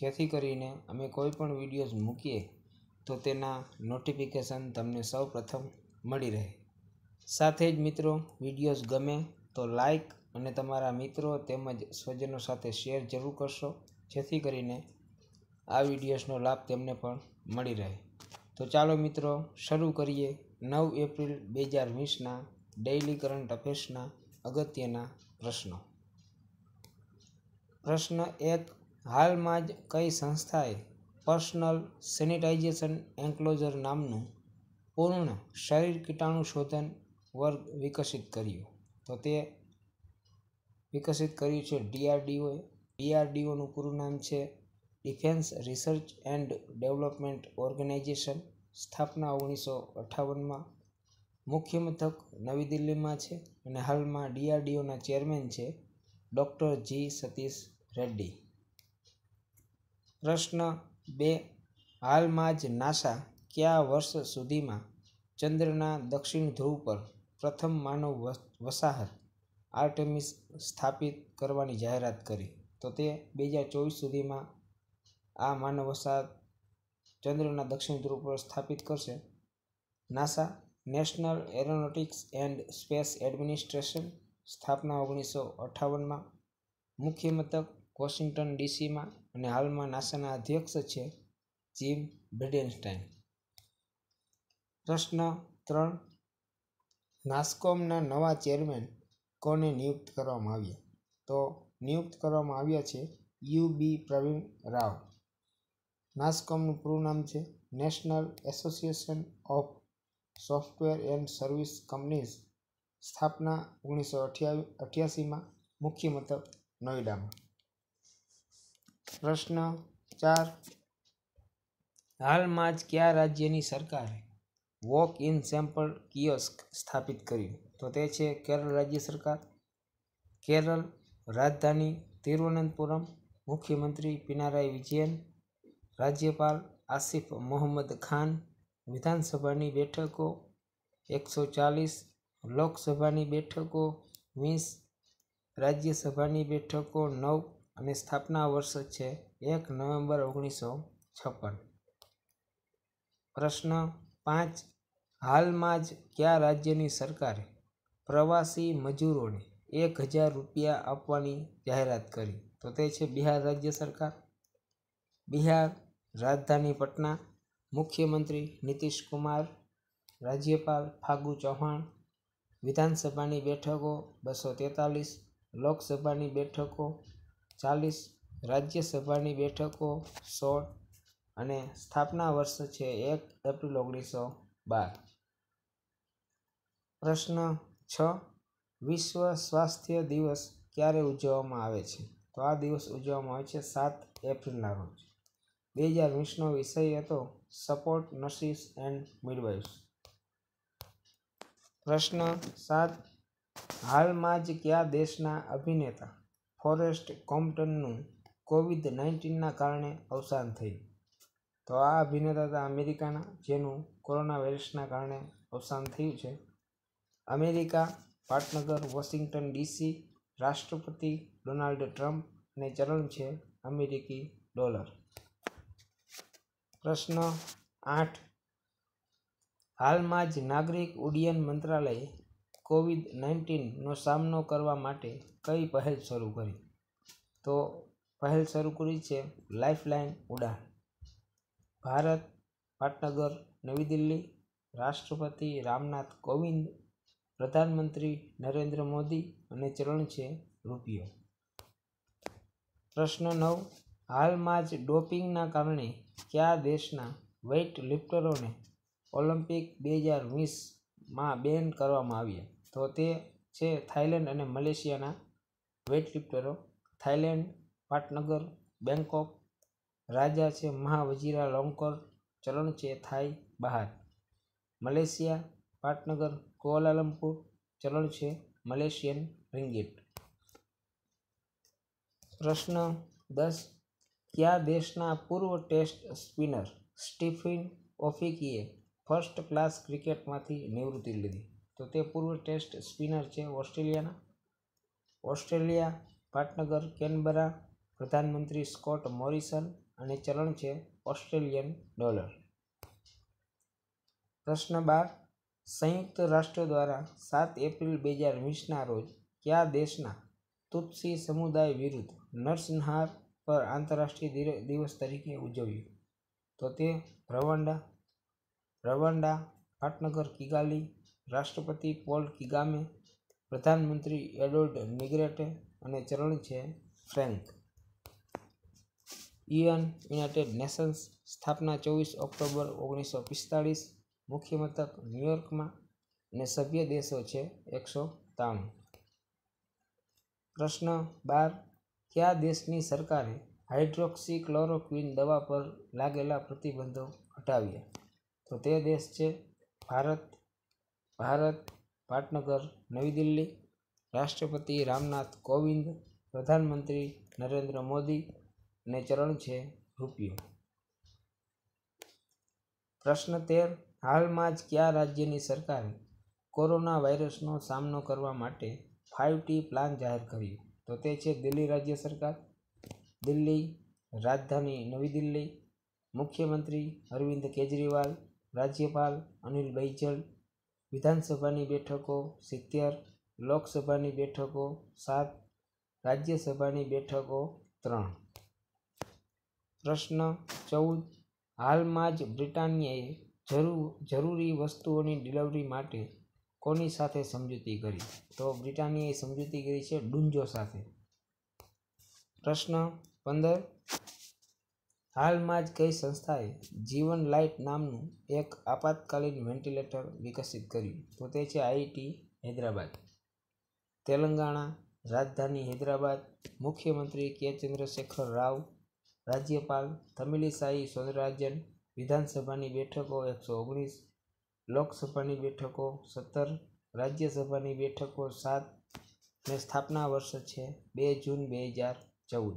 જેથી કરીને અમે કોઈ પણ વિડીયોઝ મૂકીએ તો તેના નોટિફિકેશન તમને સૌ પ્રથમ મળી રહે સાથે જ મિત્રો વિડીયોઝ ગમે તો લાઈક અને તમારા મિત્રો તેમજ સ્વજનો સાથે શેર જરૂર કરશો જેથી કરીને આ વિડીયોઝનો લાભ તેમને પણ મળી રહે તો ચાલો મિત્રો શરૂ કરીએ નવ એપ્રિલ બે હજાર વીસના ડેઇલી કરંટ અફેર્સના અગત્યના પ્રશ્નો પ્રશ્ન એક હાલમાં જ કઈ સંસ્થાએ પર્સનલ સેનિટાઇઝેશન એન્ક્લોઝર નામનું પૂર્ણ શરીર કીટાણુ શોધન વર્ગ વિકસિત કર્યું તો તે વિકસિત કર્યું છે ડીઆરડીઓએ ડીઆરડીઓનું પૂરું નામ છે defence research and development organisation સ્થાપના ઓગણીસો અઠ્ઠાવનમાં મુખ્ય મથક નવી દિલ્હીમાં છે અને હાલમાં ડીઆરડીઓના ચેરમેન છે ડૉક્ટર જી સતીશ રેડ્ડી પ્રશ્ન બે હાલમાં જ નાસા કયા વર્ષ સુધીમાં ચંદ્રના દક્ષિણ ધ્રુવ પર પ્રથમ માનવ વસાહત આર્ટેમિસ સ્થાપિત કરવાની જાહેરાત કરી તો તે બે હજાર ચોવીસ સુધીમાં આ માનવ વસાહત ચંદ્રના દક્ષિણ ધ્રુવ પર સ્થાપિત કરશે NASA national aeronautics and space administration સ્થાપના ઓગણીસો અઠ્ઠાવનમાં મુખ્ય મથક વોશિંગ્ટન ડીસીમાં અને હાલમાં નાસાના અધ્યક્ષ છે જીમ બ્રિડેન્સ્ટાઇન પ્રશ્ન ત્રણ નાસ્કોમના નવા ચેરમેન કોને નિયુક્ત કરવામાં આવ્યા તો નિયુક્ત કરવામાં આવ્યા છે યુ બી પ્રવીણ રાવ નાસ્કોમનું પૂરું નામ છે national association of software and service companies સ્થાપના ઓગણીસો અઠ્યાવીસ અઠ્યાસીમાં મુખ્ય મથક નોઈડામાં પ્રશ્ન ચાર હાલમાં જ કયા રાજ્યની સરકારે વોક ઇન સેમ્પલ કિયોસ્ક સ્થાપિત કર્યું તો તે છે કેરળ રાજ્ય સરકાર કેરળ રાજધાની તિરુવનંતપુરમ મુખ્યમંત્રી પિનારાય વિજયન રાજ્યપાલ આસિફ મોહમ્મદ ખાન વિધાનસભાની બેઠકો એકસો ચાલીસ લોકસભાની બેઠકો વીસ રાજ્યસભાની બેઠકો નવ અને સ્થાપના વર્ષ છે એક નવેમ્બર ઓગણીસો છપ્પન પ્રશ્ન પાંચ હાલમાં જ કયા રાજ્યની સરકારે પ્રવાસી મજૂરોને એક હજાર રૂપિયા આપવાની જાહેરાત કરી તો તે છે બિહાર રાજ્ય સરકાર બિહાર રાજધાની પટના મુખ્યમંત્રી નીતિશ કુમાર રાજ્યપાલ ફાગુ ચૌહાણ વિધાનસભાની બેઠકો બસો તેતાલીસ લોકસભાની બેઠકો ચાલીસ રાજ્યસભાની બેઠકો સોળ અને સ્થાપના વર્ષ છે એક એપ્રિલ ઓગણીસો બાર પ્રશ્ન છ વિશ્વ સ્વાસ્થ્ય દિવસ ક્યારે ઉજવવામાં આવે છે તો આ દિવસ ઉજવવામાં આવે છે સાત એપ્રિલના રોજ બે હજાર વીસનો વિષય હતો સપોર્ટ નર્સિસ એન્ડ મિડવાઇફ પ્રશ્ન સાત હાલમાં જ કયા દેશના અભિનેતા ફોરેસ્ટ કોમ્પટનનું કોવિડ નાઇન્ટીનના કારણે અવસાન થયું તો આ અભિનેતા હતા અમેરિકાના જેનું કોરોના વાયરસના કારણે અવસાન થયું છે અમેરિકા પાટનગર વોશિંગ્ટન ડીસી રાષ્ટ્રપતિ ડોનાલ્ડ ટ્રમ્પ અને ચલણ છે અમેરિકી ડોલર પ્રશ્ન આઠ હાલમાં જ નાગરિક ઉડ્ડયન મંત્રાલયે કોવિડ નાઇન્ટીનનો સામનો કરવા માટે કઈ પહેલ શરૂ કરી તો પહેલ શરૂ કરી છે લાઇફલાઇન ઉડાન ભારત પાટનગર નવી દિલ્હી રાષ્ટ્રપતિ રામનાથ કોવિંદ પ્રધાનમંત્રી નરેન્દ્ર મોદી અને ચરણ છે રૂપિયો પ્રશ્ન નવ હાલમાં જ ડોપિંગના કારણે કયા દેશના વેઇટ લિફ્ટરોને ઓલિમ્પિક બે હજાર વીસમાં બેન કરવામાં આવ્યા તો તે છે થાઇલેન્ડ અને મલેશિયાના વેઇટ લિફ્ટરો થાઇલેન્ડ પાટનગર બેંકોક રાજા છે મહાવજીરા લોંગકોર ચલણ છે થાઈ બહાર મલેશિયા પાટનગર કોલાલમપુર ચલણ છે મલેશિયન રિંગિટ પ્રશ્ન દસ કયા દેશના પૂર્વ ટેસ્ટ સ્પિનર સ્ટીફિન ઓફિકીએ ફર્સ્ટ ક્લાસ ક્રિકેટમાંથી નિવૃત્તિ લીધી તો તે પૂર્વ ટેસ્ટ સ્પિનર છે ઓસ્ટ્રેલિયાના ઓસ્ટ્રેલિયા પાટનગર કેનબરા પ્રધાનમંત્રી સ્કોટ મોરિસન અને ચલણ છે ઓસ્ટ્રેલિયન ડોલર પ્રશ્ન બાર સંયુક્ત રાષ્ટ્ર દ્વારા સાત એપ્રિલ બે હજાર વીસના રોજ કયા દેશના તુપસી સમુદાય વિરુદ્ધ નરસંહાર પર આંતરરાષ્ટ્રીય દિવસ તરીકે ઉજવ્યું તો તે રવાન્ડા રવાન્ડા પાટનગર કિગાલી રાષ્ટ્રપતિ પોલ કિગામે પ્રધાનમંત્રી એડોલ્ડ મિગ્રેટે અને ચરણ છે ફ્રેન્ક ઇયન યુનાઇટેડ નેશન્સ સ્થાપના ચોવીસ ઓક્ટોબર ઓગણીસો પિસ્તાળીસ મુખ્ય મથક ન્યૂયોર્કમાં અને સભ્ય દેશો છે એકસો ત્રાણું પ્રશ્ન બાર કયા દેશની સરકારે હાઇડ્રોક્સીક્લોરોક્વિન દવા પર લાગેલા પ્રતિબંધો હટાવ્યા તો તે દેશ છે ભારત ભારત પાટનગર નવી દિલ્હી રાષ્ટ્રપતિ રામનાથ કોવિંદ પ્રધાનમંત્રી નરેન્દ્ર મોદી ને ચરણ છે રૂપિયો પ્રશ્ન તેર હાલમાં જ કયા રાજ્યની સરકારે કોરોના વાયરસનો સામનો કરવા માટે ફાઇવ ટી પ્લાન જાહેર કર્યું તો તે છે દિલ્હી રાજ્ય સરકાર દિલ્હી રાજધાની નવી દિલ્હી મુખ્યમંત્રી અરવિંદ કેજરીવાલ રાજ્યપાલ અનિલ બૈજલ વિધાનસભાની બેઠકો સિત્તેર લોકસભાની બેઠકો સાત રાજ્યસભાની બેઠકો ત્રણ પ્રશ્ન ચૌદ હાલમાં જ બ્રિટાનિયાએ જરૂર જરૂરી વસ્તુઓની ડિલિવરી માટે કોની સાથે સમજૂતી કરી તો બ્રિટાનિયાએ સમજૂતી કરી છે ડુંજો સાથે પ્રશ્ન પંદર હાલમાં જ કઈ સંસ્થાએ જીવન લાઇટ નામનું એક આપાતકાલીન વેન્ટિલેટર વિકસિત કર્યું તો તે છે આઈટી હૈદરાબાદ તેલંગાણા રાજધાની હૈદરાબાદ મુખ્યમંત્રી કે ચંદ્રશેખર રાવ રાજ્યપાલ તમિલિસાઈ સૌંદરાજન વિધાનસભાની બેઠકો એકસો ઓગણીસ લોકસભાની બેઠકો સત્તર રાજ્યસભાની બેઠકો સાત ને સ્થાપના વર્ષ છે બે જૂન બે હજાર ચૌદ